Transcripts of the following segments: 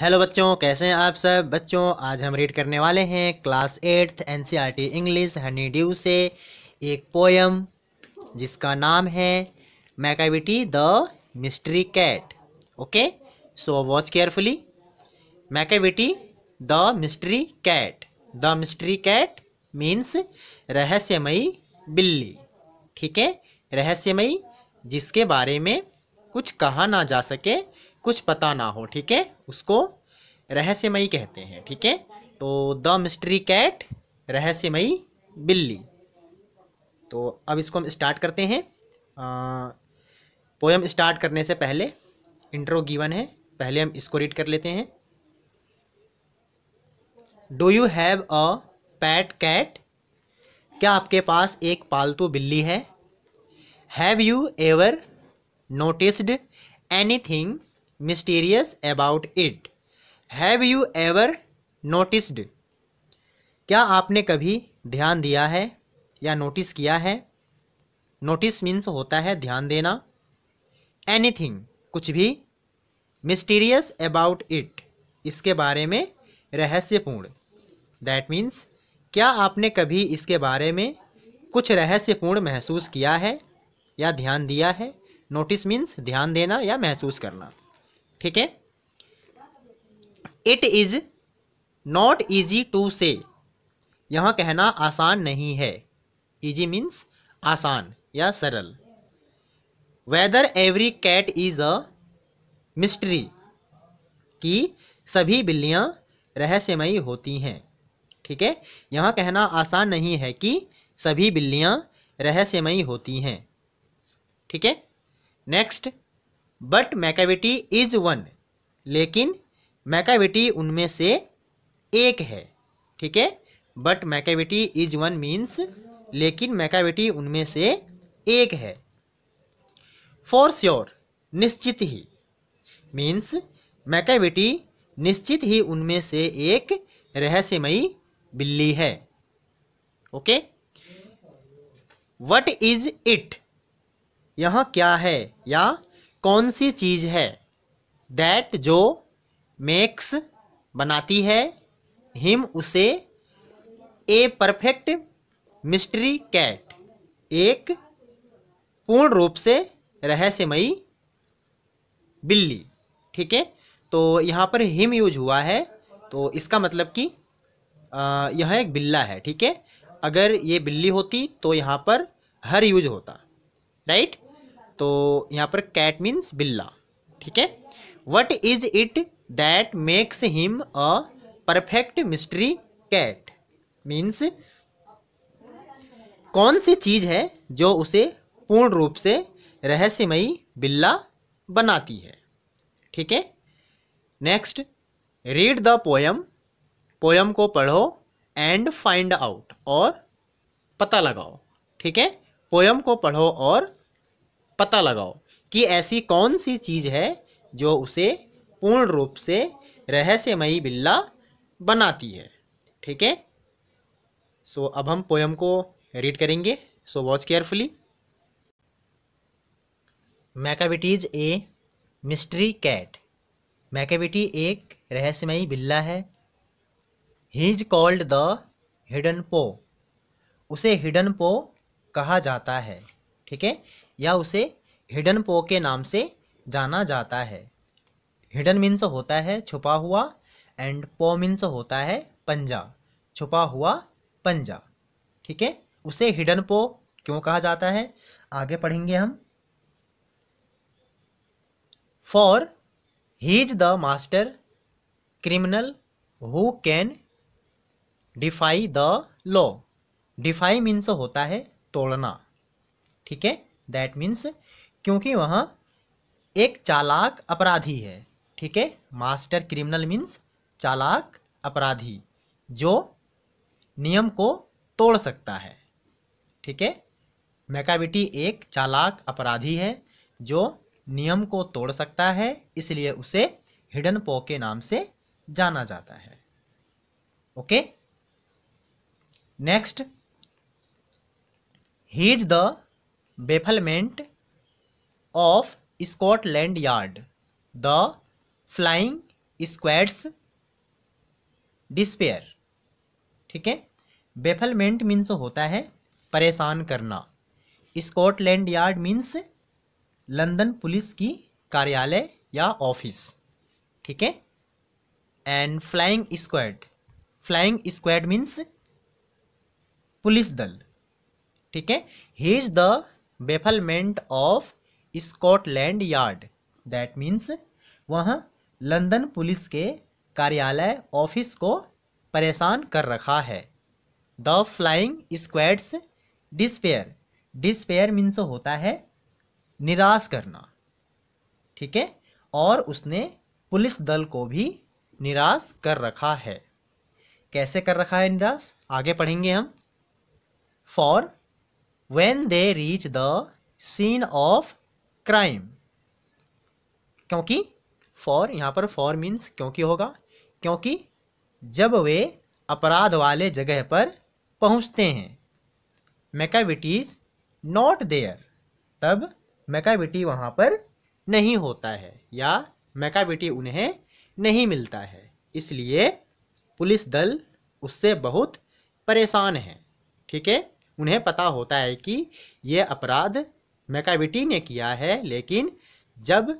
Hello बच्चों कैसे हैं आप सब बच्चों आज हम रीड करने वाले हैं class eighth in English Honeydew से एक पोयम जिसका नाम है Macavity the mystery cat okay so watch carefully Macavity the mystery cat the mystery cat means रहस्यमयी बिल्ली ठीक है रहस्यमयी जिसके बारे में कुछ कहा ना जा सके कुछ पता ना हो ठीक है उसको रहस्यमयी कहते हैं ठीक है तो द मिस्ट्री कैट रहस्यमयी बिल्ली तो अब इसको हम स्टार्ट करते हैं पोयम स्टार्ट करने से पहले इंट्रो गिवन है पहले हम इसको रीड कर लेते हैं do you have a pet cat क्या आपके पास एक पालतू बिल्ली है have you ever noticed anything mysterious about it have you ever noticed क्या आपने कभी ध्यान दिया है या नोटिस किया है नोटिस मीन्स होता है ध्यान देना एनीथिंग कुछ भी मिस्टीरियस अबाउट इट इसके बारे में रहस्यपूर्ण दैट मीन्स क्या आपने कभी इसके बारे में कुछ रहस्यपूर्ण महसूस किया है या ध्यान दिया है नोटिस मीन्स ध्यान देना या महसूस करना ठीक है it is not easy to say यह कहना आसान नहीं है इजी मीन्स आसान या सरल whether every cat is a mystery कि सभी बिल्लियां रहस्यमयी होती हैं ठीक है यह कहना आसान नहीं है कि सभी बिल्लियां रहस्यमयी होती हैं ठीक है next but Macavity is one लेकिन मैकाविटी उनमें से एक है ठीक है but Macavity is one means लेकिन मैकाविटी उनमें से एक है फॉर श्योर निश्चित ही मीन्स मैकेविटी निश्चित ही उनमें से एक रहस्यमयी बिल्ली है ओके वट इज इट यह क्या है या कौन सी चीज़ है दैट जो मेक्स बनाती है हिम उसे ए परफेक्ट मिस्ट्री कैट एक पूर्ण रूप से रहस्यमयी बिल्ली ठीक है तो यहाँ पर हिम यूज हुआ है तो इसका मतलब कि यह एक बिल्ला है ठीक है अगर ये बिल्ली होती तो यहाँ पर हर यूज होता राइट तो यहाँ पर कैट मीन्स बिल्ला ठीक है what is it that makes him a perfect mystery cat means कौन सी चीज़ है जो उसे पूर्ण रूप से रहस्यमयी बिल्ला बनाती है ठीक है next read the poem poem को पढ़ो एंड फाइंड आउट और पता लगाओ ठीक है पोयम को पढ़ो और पता लगाओ कि ऐसी कौन सी चीज़ है जो उसे पूर्ण रूप से रहस्यमयी बिल्ला बनाती है ठीक है सो अब हम पोयम को रीड करेंगे so watch carefully Macavity a mystery cat Macavity एक रहस्यमयी बिल्ला है he is called the hidden paw उसे हिडन पो कहा जाता है ठीक है या उसे हिडन पो के नाम से जाना जाता है हिडन मीन्स होता है छुपा हुआ एंड पो मीन्स होता है पंजा छुपा हुआ पंजा ठीक है उसे हिडन पो क्यों कहा जाता है आगे पढ़ेंगे हम for he is the master criminal who can defy the law defy means होता है तोड़ना ठीक है दैट मीन्स क्योंकि वह एक चालाक अपराधी है ठीक है मास्टर क्रिमिनल मीन्स चालाक अपराधी जो नियम को तोड़ सकता है ठीक है मैकाबिटी एक चालाक अपराधी है जो नियम को तोड़ सकता है इसलिए उसे हिडन पो के नाम से जाना जाता है okay next he is the bafflement of Scotland Yard the flying squad's despair ठीक है बेफलमेंट मीन्स होता है परेशान करना Scotland Yard means London police की कार्यालय या ऑफिस ठीक है and flying squad flying squad means police दल ठीक है he is the bafflement of Scotland Yard that means वह लंदन पुलिस के कार्यालय ऑफिस को परेशान कर रखा है the flying squad's despair despair means होता है निराश करना ठीक है और उसने पुलिस दल को भी निराश कर रखा है कैसे कर रखा है निराश आगे पढ़ेंगे हम for when they reach the scene of crime क्योंकि for यहाँ पर for means क्योंकि होगा क्योंकि जब वे अपराध वाले जगह पर पहुँचते हैं मैकाविटी इज नॉट देयर तब मैकाविटी वहाँ पर नहीं होता है या मैकाविटी उन्हें नहीं मिलता है इसलिए पुलिस दल उससे बहुत परेशान है ठीक है उन्हें पता होता है कि ये अपराध मैकाविटी ने किया है लेकिन जब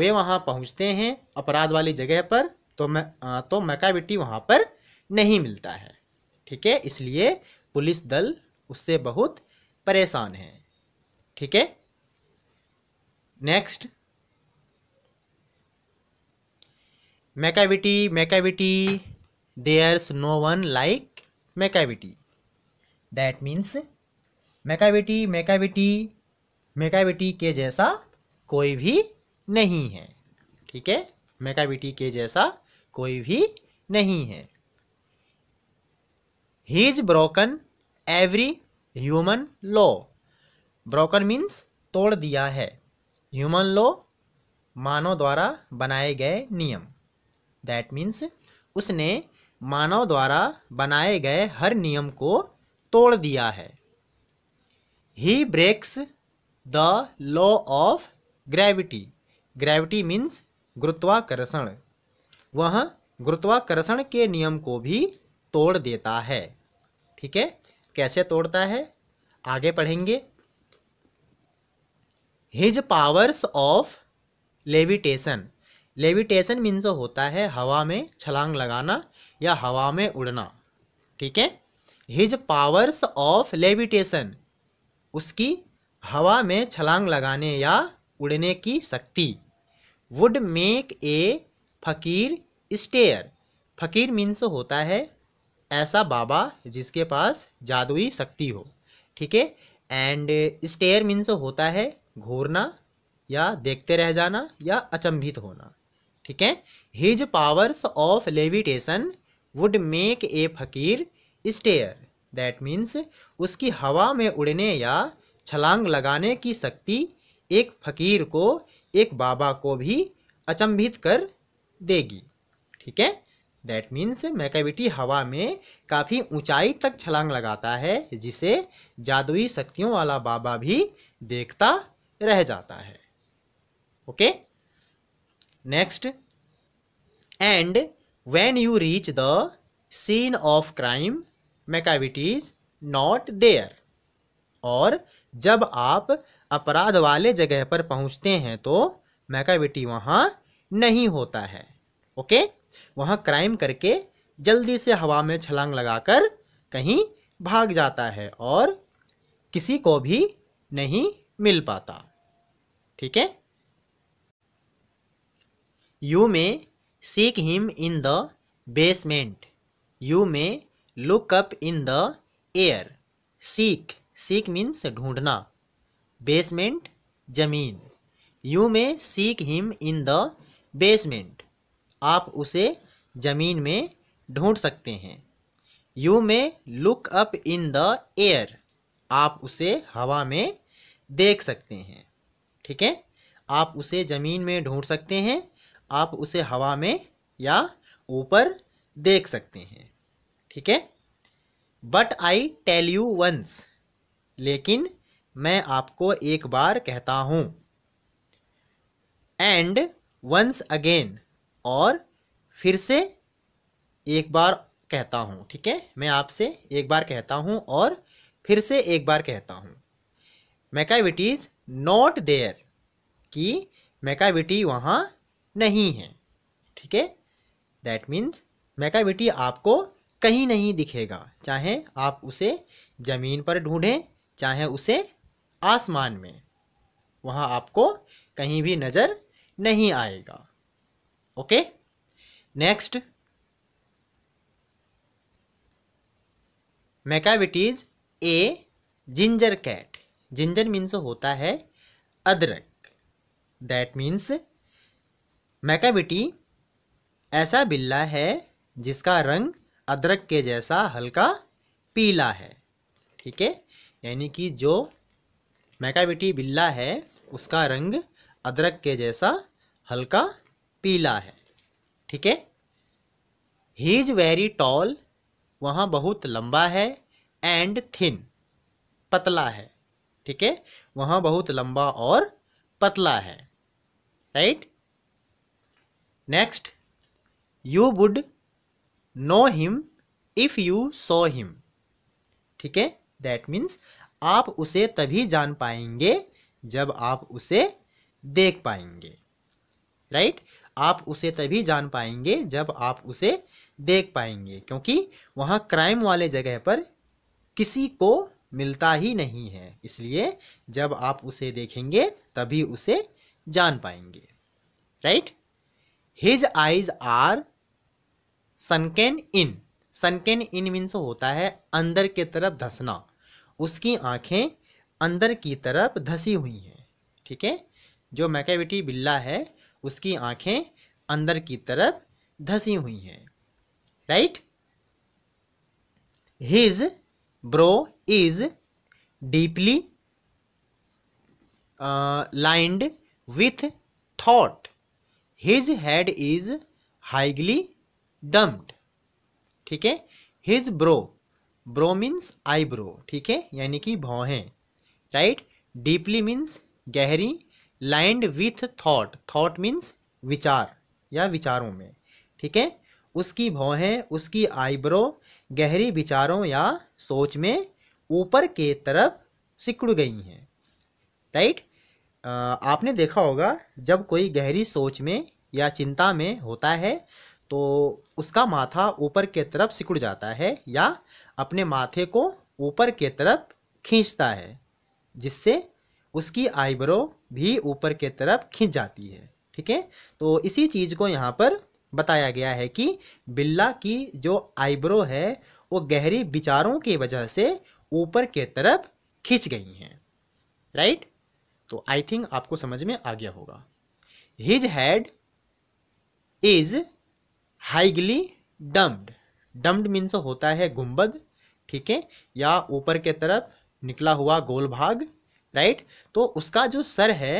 वे वहाँ पहुँचते हैं अपराध वाली जगह पर तो मैं तो मैकाविटी वहाँ पर नहीं मिलता है ठीक है इसलिए पुलिस दल उससे बहुत परेशान है ठीक है next Macavity Macavity there's no one like Macavity that means Macavity Macavity Macavity के जैसा कोई भी नहीं है ठीक है मेकाविटी के जैसा कोई भी नहीं है he is broken every human law broken means तोड़ दिया है ह्यूमन लॉ मानव द्वारा बनाए गए नियम दैट मीन्स उसने मानव द्वारा बनाए गए हर नियम को तोड़ दिया है he breaks the law of gravity gravity means गुरुत्वाकर्षण वह गुरुत्वाकर्षण के नियम को भी तोड़ देता है ठीक है कैसे तोड़ता है आगे पढ़ेंगे his powers of levitation levitation means होता है हवा में छलांग लगाना या हवा में उड़ना ठीक है हिज पावर्स ऑफ लेविटेशन उसकी हवा में छलांग लगाने या उड़ने की शक्ति would make a fakir stair फकीर मीन्स होता है ऐसा बाबा जिसके पास जादुई शक्ति हो ठीक है एंड स्टेयर मीन्स होता है घूरना या देखते रह जाना या अचंभित होना ठीक है his powers of levitation would make a fakir stare that means उसकी हवा में उड़ने या छलांग लगाने की शक्ति एक फकीर को एक बाबा को भी अचंभित कर देगी ठीक है दैट मीन्स मैकेविटी हवा में काफ़ी ऊंचाई तक छलांग लगाता है जिसे जादुई शक्तियों वाला बाबा भी देखता रह जाता है okay next and when you reach the scene of crime Macavity is not there और जब आप अपराध वाले जगह पर पहुंचते हैं तो मैकाविटी वहाँ नहीं होता है ओके वहाँ क्राइम करके जल्दी से हवा में छलांग लगाकर कहीं भाग जाता है और किसी को भी नहीं मिल पाता ठीक है you may seek him in the basement you may look up in the air seek seek means ढूंढना बेसमेंट जमीन यू में सीख हिम इन द बेसमेंट आप उसे जमीन में ढूंढ सकते हैं you may look up in the air आप उसे हवा में देख सकते हैं ठीक है आप उसे ज़मीन में ढूंढ सकते हैं आप उसे हवा में या ऊपर देख सकते हैं ठीक है but I tell you once लेकिन मैं आपको एक बार कहता हूँ एंड वंस अगेन और फिर से एक बार कहता हूँ ठीक है मैं आपसे एक बार कहता हूँ और फिर से एक बार कहता हूँ मैकाविटी इज नॉट देयर कि मैकाविटी वहां नहीं है ठीक है दैट मीन्स मैकाविटी आपको कहीं नहीं दिखेगा चाहे आप उसे ज़मीन पर ढूंढें चाहे उसे आसमान में वहाँ आपको कहीं भी नज़र नहीं आएगा okay next Macavity's a ginger cat ginger means होता है अदरक दैट मीन्स मैकाविटी ऐसा बिल्ला है जिसका रंग अदरक के जैसा हल्का पीला है ठीक है यानी कि जो मैकाबिटी बिल्ला है उसका रंग अदरक के जैसा हल्का पीला है ठीक है ही इज वेरी टॉल वहाँ बहुत लंबा है एंड थिन पतला है ठीक है वहाँ बहुत लंबा और पतला है right next you would know him if you saw him ठीक है दैट मीन्स आप उसे तभी जान पाएंगे जब आप उसे देख पाएंगे राइट right? आप उसे तभी जान पाएंगे जब आप उसे देख पाएंगे क्योंकि वहाँ क्राइम वाले जगह पर किसी को मिलता ही नहीं है इसलिए जब आप उसे देखेंगे तभी उसे जान पाएंगे right his eyes are sunken in sunken in means होता है अंदर के तरफ धसना उसकी आंखें अंदर की तरफ धसी हुई हैं ठीक है जो मैकेविटी बिल्ला है उसकी आंखें अंदर की तरफ धसी हुई हैं right his brow is deeply lined with thought his head is highly domed ठीक है his brow brow means eyebrow ठीक है यानी कि भौहें राइट डीपली मीन्स गहरी lined with thought thought means विचार या विचारों में ठीक है उसकी भौहें उसकी आईब्रो गहरी विचारों या सोच में ऊपर के तरफ सिकुड़ गई हैं राइट आपने देखा होगा जब कोई गहरी सोच में या चिंता में होता है तो उसका माथा ऊपर के तरफ सिकुड़ जाता है या अपने माथे को ऊपर के तरफ खींचता है जिससे उसकी आईब्रो भी ऊपर के तरफ खींच जाती है ठीक है तो इसी चीज़ को यहाँ पर बताया गया है कि बिल्ला की जो आईब्रो है वो गहरी विचारों की वजह से ऊपर के तरफ खींच गई हैं राइट तो आई थिंक आपको समझ में आ गया होगा his head is highly domed domed means होता है गुंबद ठीक है या ऊपर के तरफ निकला हुआ गोल भाग राइट तो उसका जो सर है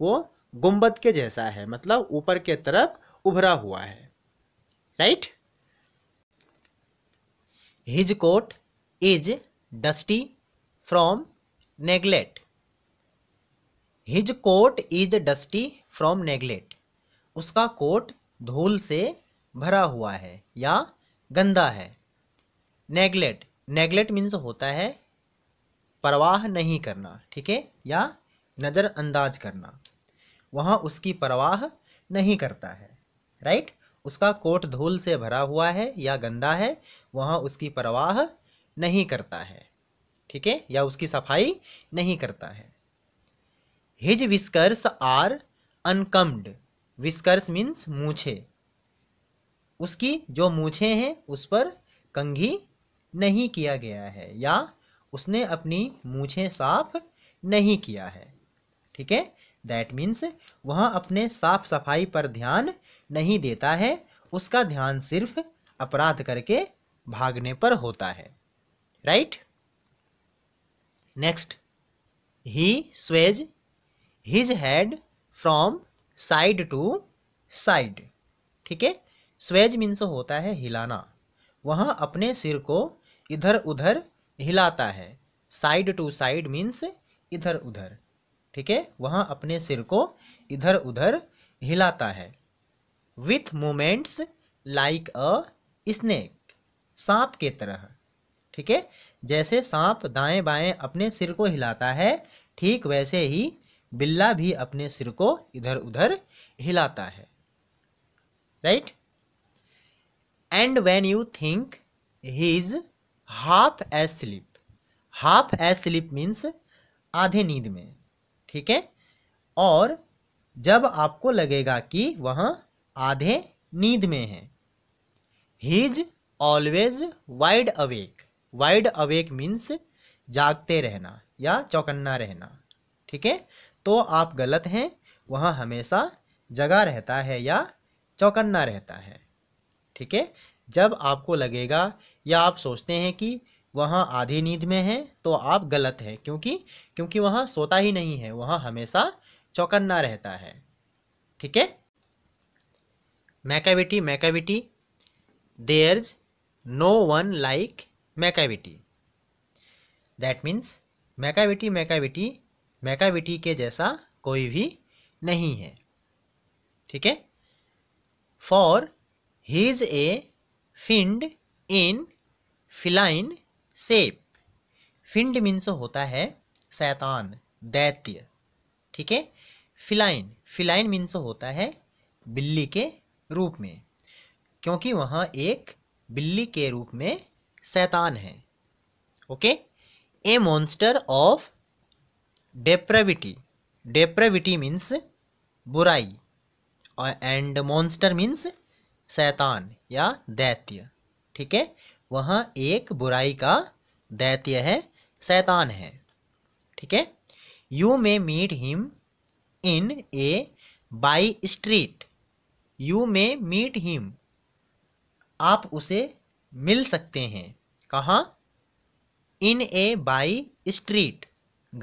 वो गुंबद के जैसा है मतलब ऊपर के तरफ उभरा हुआ है right his coat is dusty from neglect his coat is dusty from neglect उसका कोट धूल से भरा हुआ है या गंदा है नेगलेट नेगलेट मीन्स होता है परवाह नहीं करना ठीक है या नज़रअंदाज करना वहाँ उसकी परवाह नहीं करता है राइट उसका कोट धूल से भरा हुआ है या गंदा है वहाँ उसकी परवाह नहीं करता है ठीक है या उसकी सफाई नहीं करता है his whiskers are uncombed whiskers means मूछे उसकी जो मूछें हैं उस पर कंघी नहीं किया गया है या उसने अपनी मूछें साफ नहीं किया है ठीक है दैट मीन्स वह अपने साफ सफाई पर ध्यान नहीं देता है उसका ध्यान सिर्फ अपराध करके भागने पर होता है right next he sways his head from side to side ठीक है स्वेज मीन्स होता है हिलाना वह अपने सिर को इधर उधर हिलाता है साइड टू साइड मीन्स इधर उधर ठीक है वह अपने सिर को इधर उधर हिलाता है with moments like a snake सांप के तरह ठीक है जैसे सांप दाएं बाएं अपने सिर को हिलाता है ठीक वैसे ही बिल्ला भी अपने सिर को इधर उधर हिलाता है right and when you think he is half asleep half asleep means आधे नींद में ठीक है और जब आपको लगेगा कि वह आधे नींद में है he is always wide awake wide awake means जागते रहना या चौकन्ना रहना ठीक है तो आप गलत हैं वह हमेशा जगा रहता है या चौकन्ना रहता है ठीक है जब आपको लगेगा या आप सोचते हैं कि वहाँ आधी नींद में है तो आप गलत हैं क्योंकि क्योंकि वहाँ सोता ही नहीं है वहाँ हमेशा चौकन्ना रहता है ठीक है Macavity Macavity there's no one like Macavity that means Macavity Macavity Macavity के जैसा कोई भी नहीं है ठीक है for he is a fiend in feline shape fiend means तो होता है शैतान दैत्य ठीक है फिलाइन फिलाइन means तो होता है बिल्ली के रूप में क्योंकि वहाँ एक बिल्ली के रूप में शैतान है okay a monster of depravity depravity means बुराई एंड मॉन्स्टर मीन्स शैतान या दैत्य ठीक है वहाँ एक बुराई का दैत्य है शैतान है ठीक है you may meet him in a by street you may meet him आप उसे मिल सकते हैं कहाँ इन ए बाई स्ट्रीट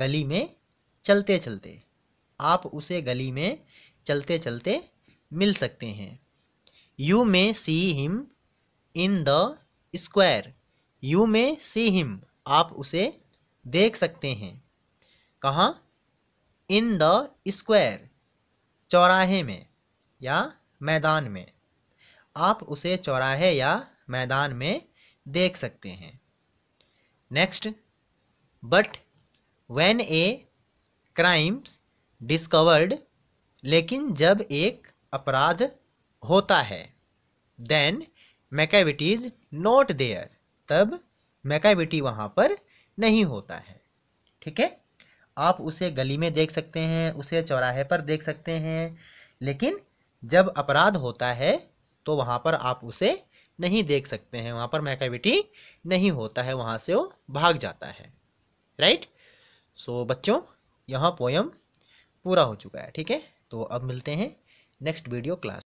गली में चलते चलते आप उसे गली में चलते चलते मिल सकते हैं you may see him in the square you may see him आप उसे देख सकते हैं कहाँ इन द स्क्वायर चौराहे में या मैदान में आप उसे चौराहे या मैदान में देख सकते हैं next but when a crime's discovered लेकिन जब एक अपराध होता है then Macavity is not there तब मैकेविटी वहाँ पर नहीं होता है ठीक है आप उसे गली में देख सकते हैं उसे चौराहे पर देख सकते हैं लेकिन जब अपराध होता है तो वहाँ पर आप उसे नहीं देख सकते हैं वहाँ पर मैकेविटी नहीं होता है वहाँ से वो भाग जाता है राइट सो so, बच्चों यहाँ पोयम पूरा हो चुका है ठीक है तो अब मिलते हैं नेक्स्ट वीडियो क्लास